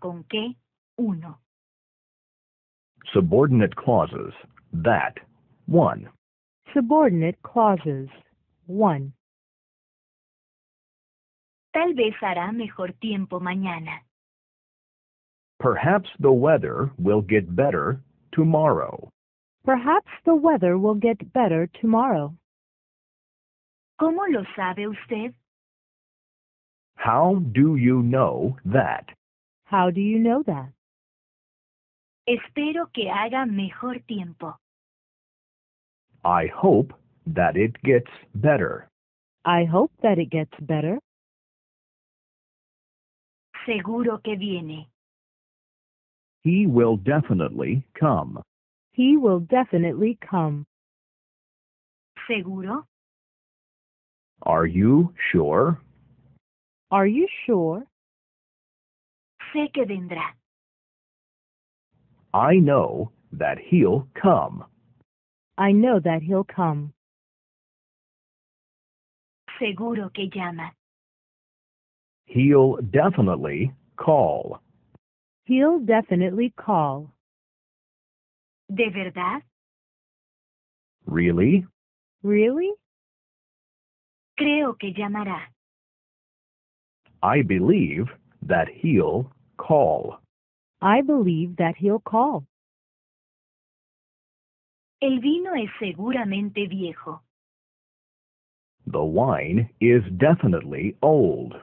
con que uno. Subordinate clauses. That. One. Subordinate clauses. One. Tal vez hará mejor tiempo mañana. Perhaps the weather will get better tomorrow. Perhaps the weather will get better tomorrow. ¿Cómo lo sabe usted? How do you know that? How do you know that? Espero que haga mejor tiempo. I hope that it gets better. I hope that it gets better. Seguro que viene. He will definitely come. He will definitely come. Seguro? Are you sure? Are you sure? sé que vendrá. I know that he'll come. I know that he'll come. Seguro que llama. He'll definitely call. He'll definitely call. ¿De verdad? Really? Really? Creo que llamará. I believe that he'll call. I believe that he'll call. El vino es seguramente viejo. The wine is definitely old.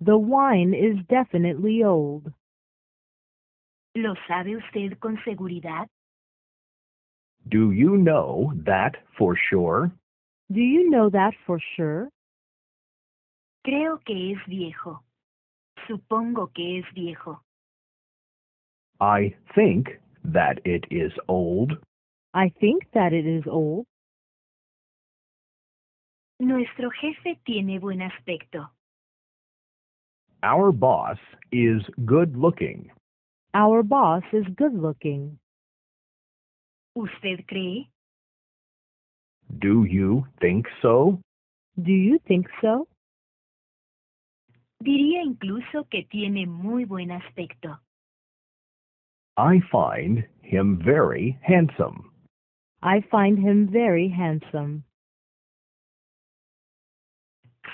The wine is definitely old. ¿Lo sabe usted con seguridad? Do you know that for sure? Do you know that for sure? Creo que es viejo. Supongo que es viejo. I think that it is old. I think that it is old. Nuestro jefe tiene buen aspecto. Our boss is good looking. Our boss is good looking. ¿Usted cree? Do you think so? Do you think so? Diría incluso que tiene muy buen aspecto. I find him very handsome. I find him very handsome.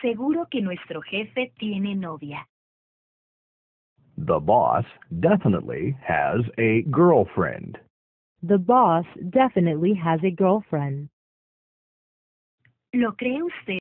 Seguro que nuestro jefe tiene novia. The boss definitely has a girlfriend. The boss definitely has a girlfriend. ¿Lo cree usted?